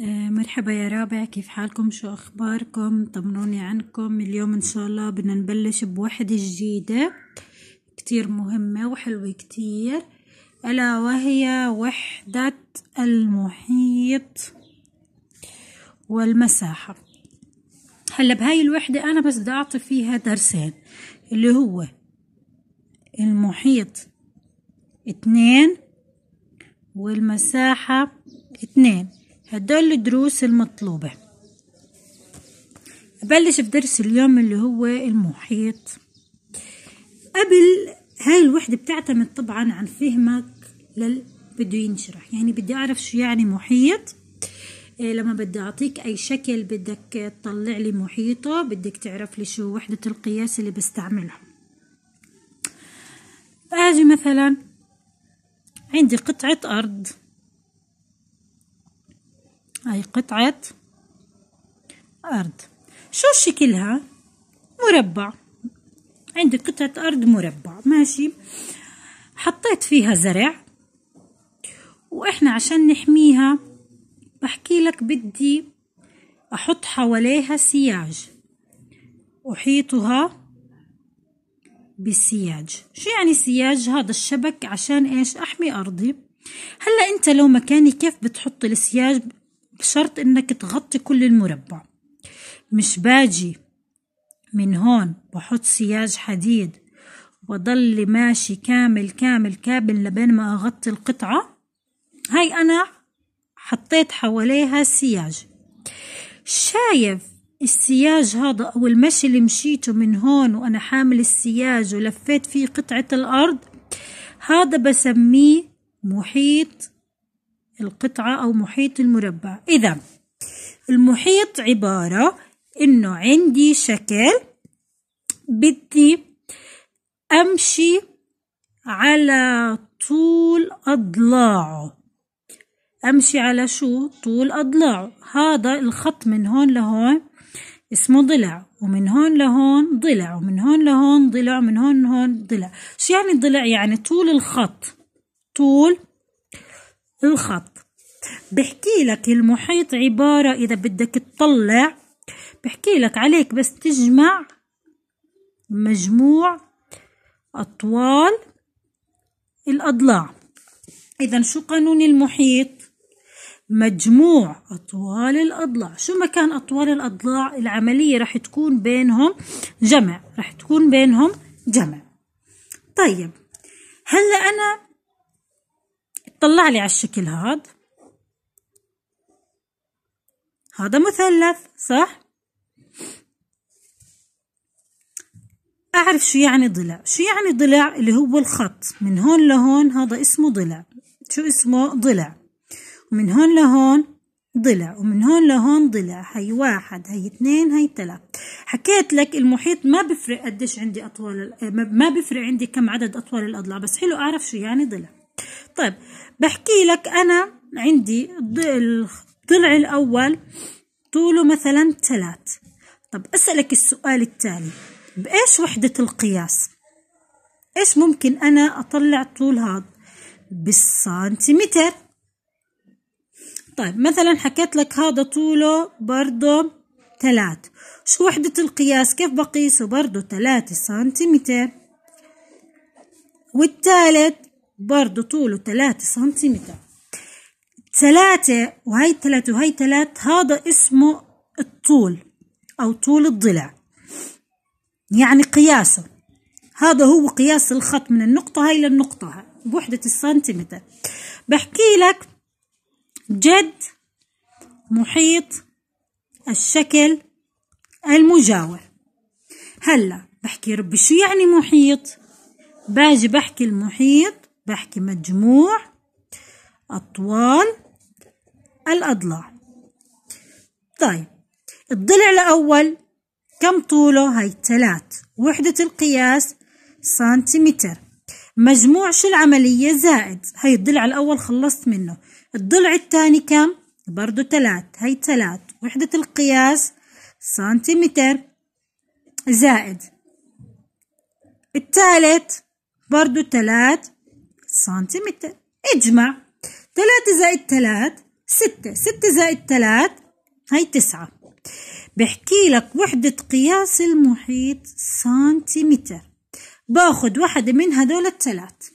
آه، مرحبا يا رابع كيف حالكم شو أخباركم طمنوني عنكم اليوم إن شاء الله بدنا نبلش بوحدة جديدة كتير مهمة وحلوة كتير ألا وهي وحدة المحيط والمساحة هلا بهاي الوحدة أنا بس بدي أعطي فيها درسين اللي هو المحيط اتنين والمساحة اتنين هدول الدروس المطلوبة أبلش بدرس اليوم اللي هو المحيط قبل هاي الوحدة بتعتمد طبعا عن فهمك لل بده ينشرح يعني بدي أعرف شو يعني محيط إيه لما بدي أعطيك أي شكل بدك تطلع لي محيطه بدك تعرف لي شو وحدة القياس اللي بستعملها أجي مثلا عندي قطعة أرض هاي قطعة أرض شو شكلها مربع عندي قطعة أرض مربع ماشي حطيت فيها زرع وإحنا عشان نحميها بحكي لك بدي أحط حواليها سياج أحيطها بالسياج شو يعني سياج هذا الشبك عشان إيش أحمي أرضي هلا أنت لو مكاني كيف بتحط السياج بشرط انك تغطي كل المربع مش باجي من هون بحط سياج حديد وبضل ماشي كامل كامل كامل لبين ما اغطي القطعة هاي انا حطيت حواليها سياج شايف السياج هذا او المشي اللي مشيته من هون وانا حامل السياج ولفيت فيه قطعة الارض هذا بسميه محيط القطعة أو محيط المربع إذا المحيط عبارة إنه عندي شكل بدي أمشي على طول أضلاعه أمشي على شو طول أضلاعه هذا الخط من هون لهون اسمه ضلع ومن هون لهون ضلع ومن هون لهون ضلع ومن هون لهون ضلع شو يعني ضلع يعني طول الخط طول الخط بحكي لك المحيط عبارة إذا بدك تطلع بحكي لك عليك بس تجمع مجموع أطوال الأضلاع إذا شو قانون المحيط مجموع أطوال الأضلاع شو مكان أطوال الأضلاع العملية رح تكون بينهم جمع رح تكون بينهم جمع طيب هلا أنا طلع لي على الشكل هاد هذا مثلث صح أعرف شو يعني ضلع شو يعني ضلع اللي هو الخط من هون لهون هذا اسمه ضلع شو اسمه ضلع ومن هون لهون ضلع ومن هون لهون ضلع هي واحد هي اثنين هي ثلاث حكيت لك المحيط ما بفرق قديش عندي أطوال ما بفرق عندي كم عدد أطوال الأضلاع بس حلو أعرف شو يعني ضلع طيب بحكي لك أنا عندي الضلع الأول طوله مثلا ثلاث طب أسألك السؤال التالي بإيش وحدة القياس؟ إيش ممكن أنا أطلع طول هذا؟ بالسنتيمتر طيب مثلا حكيت لك هذا طوله برضه ثلاث شو وحدة القياس كيف بقيسه برضه ثلاث سنتيمتر والثالث برضو طوله تلاتة سنتيمتر تلاتة وهي تلاتة وهي تلاتة هذا اسمه الطول أو طول الضلع يعني قياسه هذا هو قياس الخط من النقطة هاي للنقطة هاي بوحدة السنتيمتر بحكي لك جد محيط الشكل المجاور هلا بحكي ربي شو يعني محيط باجي بحكي المحيط بحكي مجموع أطوال الأضلاع طيب الضلع الأول كم طوله هاي تلات وحدة القياس سنتيمتر مجموع شو العملية زائد هاي الضلع الأول خلصت منه الضلع الثاني كم برضو تلات هاي تلات وحدة القياس سنتيمتر زائد الثالث برضو تلات سنتيمتر اجمع تلاتة زائد تلات ستة ستة زائد تلات هاي تسعة بحكي لك وحدة قياس المحيط سنتيمتر باخد واحدة من هدول التلات